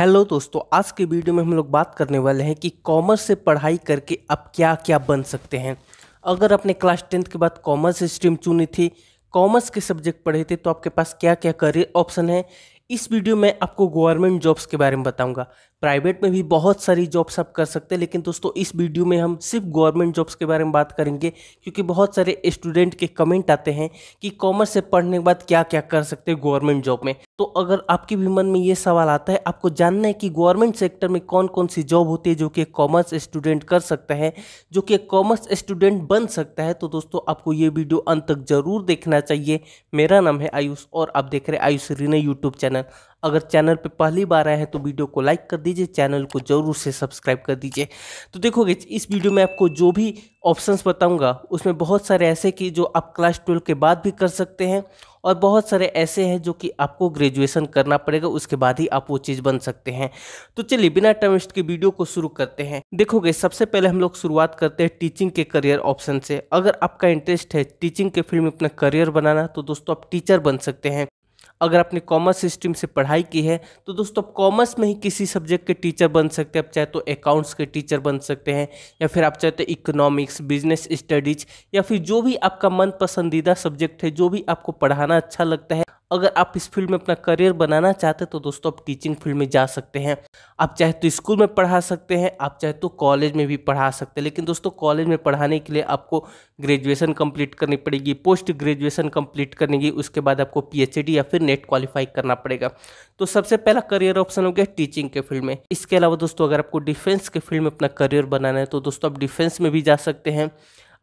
hello दोस्तों आज के वीडियो में हम लोग बात करने वाले हैं कि कॉमर्स से पढ़ाई करके आप क्या क्या बन सकते हैं अगर आपने क्लास टेंथ के बाद कॉमर्स स्ट्रीम चुनी थी कॉमर्स के सब्जेक्ट पढ़े थे तो आपके पास क्या क्या करियर ऑप्शन है इस वीडियो में आपको गवर्नमेंट जॉब्स के बारे में बताऊंगा प्राइवेट में भी बहुत सारी जॉब्स आप कर सकते हैं लेकिन दोस्तों इस वीडियो में हम सिर्फ गवर्नमेंट जॉब्स के बारे में बात करेंगे क्योंकि बहुत सारे स्टूडेंट के कमेंट आते हैं कि कॉमर्स से पढ़ने के बाद क्या क्या कर सकते हैं गवर्नमेंट जॉब में तो अगर आपके भी मन में ये सवाल आता है आपको जानना है कि गवर्नमेंट सेक्टर में कौन कौन सी जॉब होती है जो कि कॉमर्स स्टूडेंट कर सकता है जो कि कॉमर्स स्टूडेंट बन सकता है तो दोस्तों आपको ये वीडियो अंत तक जरूर देखना चाहिए मेरा नाम है आयुष और आप देख रहे हैं आयुष रीना यूट्यूब चैनल अगर चैनल पर पहली बार आए हैं तो वीडियो को लाइक कर दीजिए चैनल को ज़रूर से सब्सक्राइब कर दीजिए तो देखोगे इस वीडियो में आपको जो भी ऑप्शंस बताऊंगा उसमें बहुत सारे ऐसे कि जो आप क्लास ट्वेल्व के बाद भी कर सकते हैं और बहुत सारे ऐसे हैं जो कि आपको ग्रेजुएशन करना पड़ेगा उसके बाद ही आप वो चीज़ बन सकते हैं तो चलिए बिना टेमिस्ट के वीडियो को शुरू करते हैं देखोगे सबसे पहले हम लोग शुरुआत करते हैं टीचिंग के करियर ऑप्शन से अगर आपका इंटरेस्ट है टीचिंग के फील्ड में अपना करियर बनाना तो दोस्तों आप टीचर बन सकते हैं अगर आपने कॉमर्स सिस्टम से पढ़ाई की है तो दोस्तों आप कॉमर्स में ही किसी सब्जेक्ट के टीचर बन सकते हैं आप चाहे तो अकाउंट्स के टीचर बन सकते हैं या फिर आप चाहे तो इकोनॉमिक्स बिजनेस स्टडीज या फिर जो भी आपका मन पसंदीदा सब्जेक्ट है जो भी आपको पढ़ाना अच्छा लगता है अगर आप इस फील्ड में अपना करियर बनाना चाहते हैं तो दोस्तों आप टीचिंग फील्ड में जा सकते हैं आप चाहे तो स्कूल में पढ़ा सकते हैं आप चाहे तो कॉलेज में भी पढ़ा सकते हैं लेकिन दोस्तों कॉलेज में पढ़ाने के लिए आपको ग्रेजुएशन कंप्लीट करनी पड़ेगी पोस्ट ग्रेजुएशन कंप्लीट करनी होगी उसके बाद आपको पी या फिर नेट क्वालिफाई करना पड़ेगा तो सबसे पहला करियर ऑप्शन हो गया टीचिंग के फील्ड में इसके अलावा दोस्तों अगर आपको डिफेंस के फील्ड में अपना करियर बनाना है तो दोस्तों आप डिफेंस में भी जा सकते हैं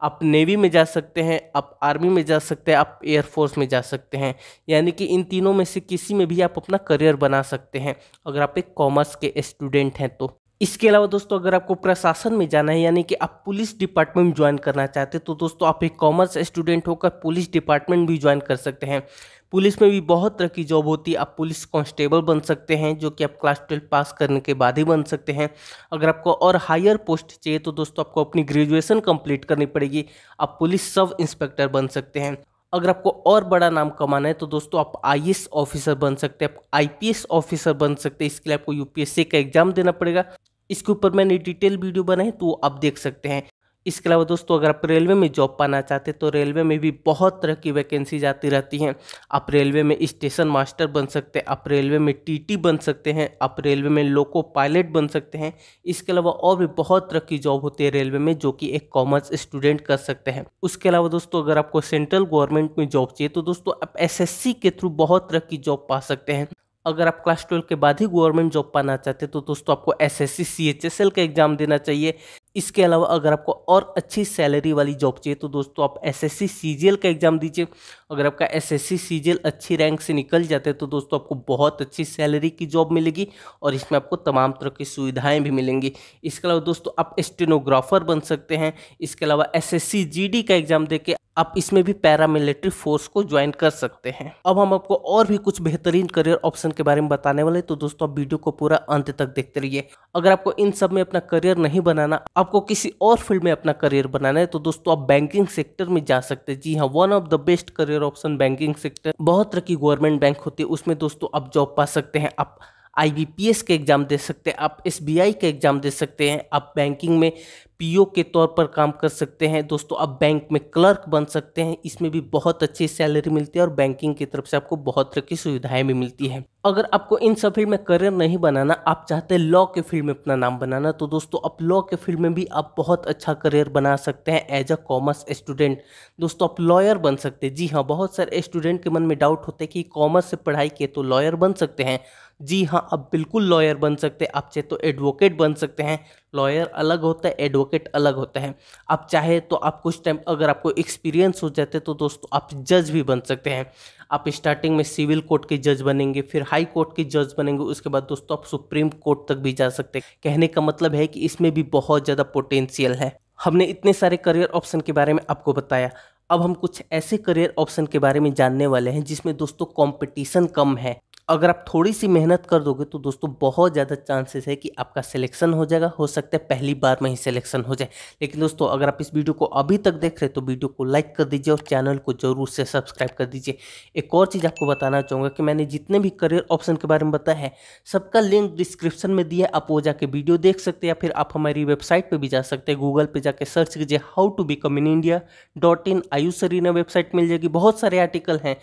आप नेवी में जा सकते हैं आप आर्मी में जा सकते हैं आप एयरफोर्स में जा सकते हैं यानी कि इन तीनों में से किसी में भी आप अपना करियर बना सकते हैं अगर आप एक कॉमर्स के स्टूडेंट हैं तो इसके अलावा दोस्तों अगर आपको प्रशासन में जाना है यानी कि आप पुलिस डिपार्टमेंट ज्वाइन करना चाहते हैं तो दोस्तों आप एक कॉमर्स स्टूडेंट होकर पुलिस डिपार्टमेंट भी ज्वाइन कर सकते हैं पुलिस में भी बहुत तरह की जॉब होती है आप पुलिस कांस्टेबल बन सकते हैं जो कि आप क्लास ट्वेल्व पास करने के बाद ही बन सकते हैं अगर आपको और हायर पोस्ट चाहिए तो दोस्तों आपको अपनी ग्रेजुएशन कंप्लीट करनी पड़ेगी आप पुलिस सब इंस्पेक्टर बन सकते हैं अगर आपको और बड़ा नाम कमाना है तो दोस्तों आप आई ऑफिसर बन सकते हैं आप आई ऑफिसर बन सकते हैं इसके लिए आपको यूपीएससी का एग्जाम देना पड़ेगा इसके ऊपर मैंने डिटेल वीडियो बनाए तो आप देख सकते हैं इसके अलावा दोस्तों अगर आप रेलवे में जॉब पाना चाहते हैं तो रेलवे में भी बहुत तरह की वैकेंसीज आती रहती हैं आप रेलवे में स्टेशन मास्टर बन सकते हैं आप रेलवे में टीटी बन सकते हैं आप रेलवे में लोको पायलट बन सकते हैं इसके अलावा और भी बहुत तरह की जॉब होती है रेलवे में जो कि एक कॉमर्स स्टूडेंट कर सकते हैं उसके अलावा दोस्तों अगर आपको सेंट्रल गवर्नमेंट में जॉब चाहिए तो दोस्तों आप एस के थ्रू बहुत तरह की जॉब पा सकते हैं अगर आप क्लास ट्वेल्व के बाद ही गवर्नमेंट जॉब पाना चाहते हैं तो दोस्तों आपको S S C C H S L का एग्जाम देना चाहिए इसके अलावा अगर आपको और अच्छी सैलरी वाली जॉब चाहिए तो दोस्तों आप एसएससी सीजीएल का एग्ज़ाम दीजिए अगर आपका एसएससी सीजीएल अच्छी रैंक से निकल जाता है तो दोस्तों आपको बहुत अच्छी सैलरी की जॉब मिलेगी और इसमें आपको तमाम तरह की सुविधाएं भी मिलेंगी इसके अलावा दोस्तों आप स्टेनोग्राफर बन सकते हैं इसके अलावा एस एस का एग्ज़ाम दे आप इसमें भी पैरामिलिट्री फोर्स को ज्वाइन कर सकते हैं अब हम आपको और भी कुछ बेहतरीन करियर ऑप्शन के बारे में बताने वाले तो दोस्तों आप वीडियो को पूरा अंत तक देखते रहिए अगर आपको इन सब में अपना करियर नहीं बनाना आपको किसी और फील्ड में अपना करियर बनाना है तो दोस्तों आप बैंकिंग सेक्टर में जा सकते हैं जी हाँ one of the best career option banking sector बहुत तरह की गवर्नमेंट बैंक होती है उसमें दोस्तों आप जॉब पा सकते हैं आप आईबीपीएस के एग्ज़ाम दे सकते हैं आप एसबीआई के एग्ज़ाम दे सकते हैं आप बैंकिंग में पीओ के तौर पर काम कर सकते हैं दोस्तों आप बैंक में क्लर्क बन सकते हैं इसमें भी बहुत अच्छी सैलरी मिलती है और बैंकिंग की तरफ से आपको बहुत तरह की सुविधाएं भी मिलती हैं अगर आपको इन सब फील्ड में करियर नहीं बनाना आप चाहते हैं लॉ के फील्ड में अपना नाम बनाना तो दोस्तों आप लॉ के फील्ड में भी आप बहुत अच्छा करियर बना सकते हैं एज अ कॉमर्स स्टूडेंट दोस्तों आप लॉयर बन सकते हैं जी हाँ बहुत सारे स्टूडेंट के मन में डाउट होते हैं कि कॉमर्स से पढ़ाई किए तो लॉयर बन सकते हैं जी हाँ आप बिल्कुल लॉयर बन सकते हैं आप चाहे तो एडवोकेट बन सकते हैं लॉयर अलग होता है एडवोकेट अलग होता है आप चाहे तो आप कुछ टाइम अगर आपको एक्सपीरियंस हो जाते तो दोस्तों आप जज भी बन सकते हैं आप स्टार्टिंग में सिविल कोर्ट के जज बनेंगे फिर हाई कोर्ट के जज बनेंगे उसके बाद दोस्तों आप सुप्रीम कोर्ट तक भी जा सकते हैं कहने का मतलब है कि इसमें भी बहुत ज़्यादा पोटेंशियल है हमने इतने सारे करियर ऑप्शन के बारे में आपको बताया अब हम कुछ ऐसे करियर ऑप्शन के बारे में जानने वाले हैं जिसमें दोस्तों कंपटीशन कम है अगर आप थोड़ी सी मेहनत कर दोगे तो दोस्तों बहुत ज़्यादा चांसेस है कि आपका सिलेक्शन हो जाएगा हो सकता है पहली बार में ही सिलेक्शन हो जाए लेकिन दोस्तों अगर आप इस वीडियो को अभी तक देख रहे तो वीडियो को लाइक कर दीजिए और चैनल को जरूर से सब्सक्राइब कर दीजिए एक और चीज़ आपको बताना चाहूँगा कि मैंने जितने भी करियर ऑप्शन के बारे में बताया है सबका लिंक डिस्क्रिप्शन में दिया आप वो जाके वीडियो देख सकते हैं या फिर आप हमारी वेबसाइट पर भी जा सकते हैं गूगल पर जाके सर्च कीजिए how to become in India dot in Ayush Sarina website मिल जाएगी बहुत सारे आर्टिकल हैं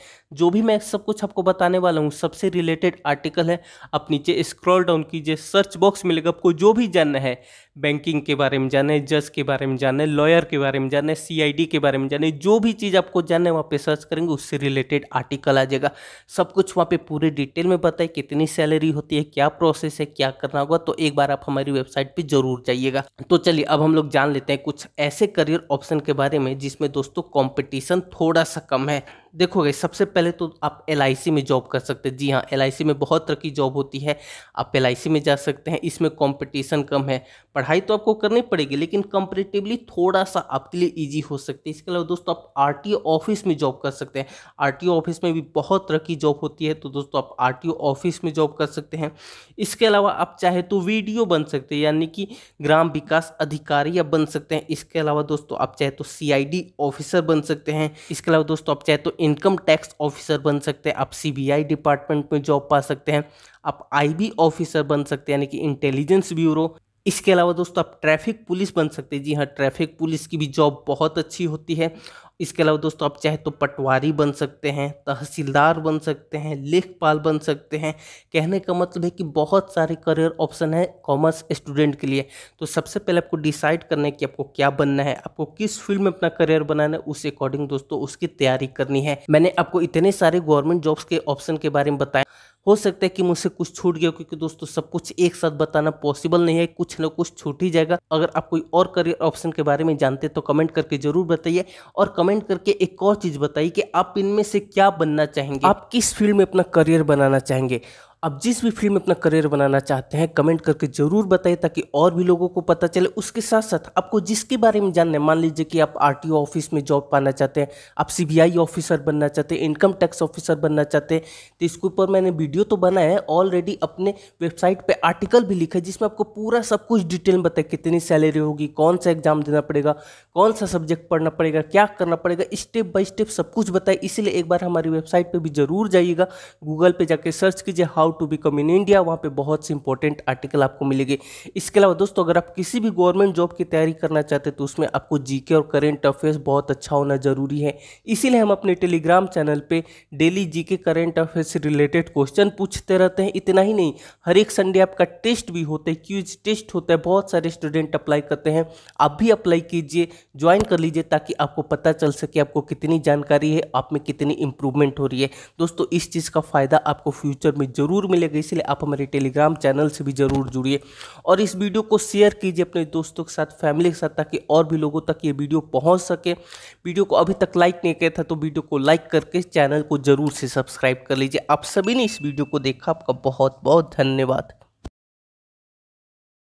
जो भी मैं सब कुछ आपको बताने वाला हूँ सबसे रिलेटेड आर्टिकल है आप नीचे स्क्रॉल डाउन कीजिए सर्च बॉक्स मिलेगा आपको जो भी जानना है बैंकिंग के बारे में जाने जज के बारे में जाने लॉयर के बारे में जाने सीआईडी के बारे में जाने जो भी चीज़ आपको जानना है वहाँ पे सर्च करेंगे उससे रिलेटेड आर्टिकल आ जाएगा सब कुछ वहाँ पे पूरे डिटेल में बताए कितनी सैलरी होती है क्या प्रोसेस है क्या करना होगा तो एक बार आप हमारी वेबसाइट पर जरूर जाइएगा तो चलिए अब हम लोग जान लेते हैं कुछ ऐसे करियर ऑप्शन के बारे में जिसमें दोस्तों कॉम्पिटिशन थोड़ा सा कम है देखोगे सबसे पहले तो आप एल में जॉब कर सकते हैं जी हाँ एल में बहुत तरह की जॉब होती है आप एल में जा सकते हैं इसमें कॉम्पिटिशन कम है पढ़ाई तो आपको करनी पड़ेगी लेकिन कंपेरेटिवली थोड़ा सा आपके लिए ईजी हो सकती है इसके अलावा दोस्तों आप आर ऑफिस में जॉब कर सकते हैं आर ऑफिस में भी बहुत तरह की जॉब होती है तो दोस्तों आप आर ऑफिस में जॉब कर सकते हैं इसके अलावा आप चाहे तो वीडियो बन सकते हैं यानी कि ग्राम विकास अधिकारी आप बन सकते हैं इसके अलावा दोस्तों आप चाहे तो सी ऑफिसर बन सकते हैं इसके अलावा दोस्तों आप चाहे तो इनकम टैक्स ऑफिसर बन सकते हैं आप सी डिपार्टमेंट में जॉब पा सकते हैं आप आईबी ऑफिसर बन सकते हैं यानी कि इंटेलिजेंस ब्यूरो इसके अलावा दोस्तों आप ट्रैफिक पुलिस बन सकते हैं जी हाँ ट्रैफिक पुलिस की भी जॉब बहुत अच्छी होती है इसके अलावा दोस्तों आप चाहे तो पटवारी बन सकते हैं तहसीलदार बन सकते हैं लेखपाल बन सकते हैं कहने का मतलब है कि बहुत सारे करियर ऑप्शन है कॉमर्स स्टूडेंट के लिए तो सबसे पहले आपको डिसाइड करना है कि आपको क्या बनना है आपको किस फील्ड में अपना करियर बनाना है उस अकॉर्डिंग दोस्तों उसकी तैयारी करनी है मैंने आपको इतने सारे गवर्नमेंट जॉब्स के ऑप्शन के बारे में बताया हो सकता है कि मुझसे कुछ छूट गया क्योंकि दोस्तों सब कुछ एक साथ बताना पॉसिबल नहीं है कुछ ना कुछ छूट ही जाएगा अगर आप कोई और करियर ऑप्शन के बारे में जानते तो कमेंट करके जरूर बताइए और कमेंट करके एक और चीज़ बताइए कि आप इनमें से क्या बनना चाहेंगे आप किस फील्ड में अपना करियर बनाना चाहेंगे आप जिस भी फील्ड में अपना करियर बनाना चाहते हैं कमेंट करके ज़रूर बताइए ताकि और भी लोगों को पता चले उसके साथ साथ आपको जिसके बारे में जानना है मान लीजिए कि आप आर ऑफिस में जॉब पाना चाहते हैं आप सी ऑफिसर बनना चाहते हैं इनकम टैक्स ऑफिसर बनना चाहते हैं तो इसके ऊपर मैंने वीडियो तो बनाया है ऑलरेडी अपने वेबसाइट पर आर्टिकल भी लिखा है जिसमें आपको पूरा सब कुछ डिटेल में बताया कितनी सैलरी होगी कौन सा एग्जाम देना पड़ेगा कौन सा सब्जेक्ट पढ़ना पड़ेगा क्या करना पड़ेगा स्टेप बाय स्टेप सब कुछ बताए इसीलिए एक बार हमारी वेबसाइट पर भी जरूर जाइएगा गूगल पर जाके सर्च कीजिए how to become in India वहाँ पे बहुत से इंपॉर्टेंट आर्टिकल आपको मिलेगी इसके अलावा दोस्तों अगर आप किसी भी गवर्नमेंट जॉब की तैयारी करना चाहते हैं तो उसमें आपको जीके और करेंट अफेयर्स बहुत अच्छा होना ज़रूरी है इसीलिए हम अपने टेलीग्राम चैनल पर daily G current current affairs से रिलेटेड क्वेश्चन पूछते रहते हैं इतना ही नहीं हर एक संडे आपका टेस्ट भी होता है क्यूज टेस्ट होता है बहुत सारे स्टूडेंट अप्लाई करते हैं आप भी अप्लाई कीजिए ज्वाइन कर लीजिए ताकि आपको पता चल सके आपको कितनी जानकारी है आप में कितनी इंप्रूवमेंट हो रही है दोस्तों इस चीज़ का फ़ायदा आपको फ्यूचर में ज़रूर ज़रूर मिलेगा इसलिए आप हमारे टेलीग्राम चैनल से भी ज़रूर जुड़िए और इस वीडियो को शेयर कीजिए अपने दोस्तों के साथ फैमिली के साथ ताकि और भी लोगों तक ये वीडियो पहुँच सके वीडियो को अभी तक लाइक नहीं किया था तो वीडियो को लाइक करके चैनल को ज़रूर से सब्सक्राइब कर लीजिए आप सभी ने इस वीडियो को देखा आपका बहुत बहुत धन्यवाद